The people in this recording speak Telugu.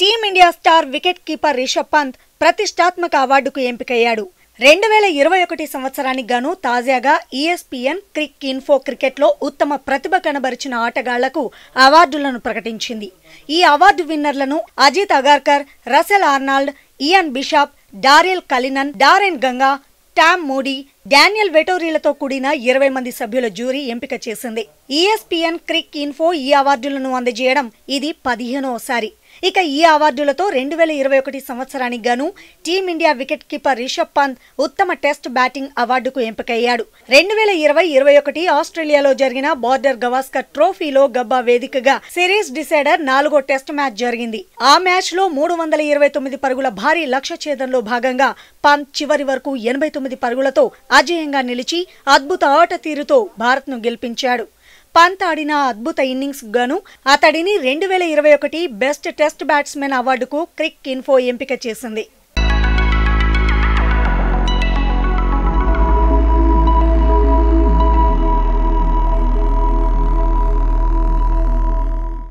team India star wicket keeper Rishabh Pant ప్రతిష్టాత్మక అవార్డుకు ఎంపికయ్యాడు రెండు వేల ఇరవై ఒకటి సంవత్సరానికి గాను తాజాగా ఈఎస్పీఎన్ e క్రిక్ ఇన్ఫో క్రికెట్లో ఉత్తమ ప్రతిభ కనబరిచిన ఆటగాళ్లకు అవార్డులను ప్రకటించింది ఈ అవార్డు విన్నర్లను Ajit Agarkar Russel Arnold Ian Bishop Daryll Cullinan Darren Ganga Tom Moody Daniel వెటోరీలతో కూడిన ఇరవై మంది సభ్యుల జ్యూరీ ఎంపిక చేసింది ఈఎస్పీఎన్ e క్రిక్ ఇన్ఫో ఈ అవార్డులను అందజేయడం ఇది పదిహేనోసారి ఇక ఈ అవార్డులతో రెండు వేల ఇరవై ఒకటి సంవత్సరానికి గాను team India wicket keeper Rishabh Pant ఉత్తమ టెస్ట్ బ్యాటింగ్ అవార్డుకు ఎంపికయ్యాడు రెండు వేల ఇరవై ఇరవై ఒకటి ఆస్ట్రేలియాలో జరిగిన బార్డర్ గవాస్కర్ ట్రోఫీలో గబ్బా వేదికగా సిరీస్ డిసైడర్ నాలుగో టెస్ట్ మ్యాచ్ జరిగింది ఆ మ్యాచ్ లో మూడు వందల ఇరవై తొమ్మిది పరుగుల భారీ లక్ష్య ఛేదంలో భాగంగా పంత్ చివరి వరకు ఎనభై తొమ్మిది పరుగులతో అజేయంగా నిలిచి అద్భుత ఆట తీరుతో భారత్ను గెలిపించాడు పంత్ ఆడిన అద్భుత ఇన్నింగ్స్ గాను అతడిని రెండు వేల ఇరవై ఒకటి బెస్ట్ టెస్ట్ బ్యాట్స్మెన్ అవార్డుకు క్రిక్ ఇన్ఫో ఎంపిక చేసింది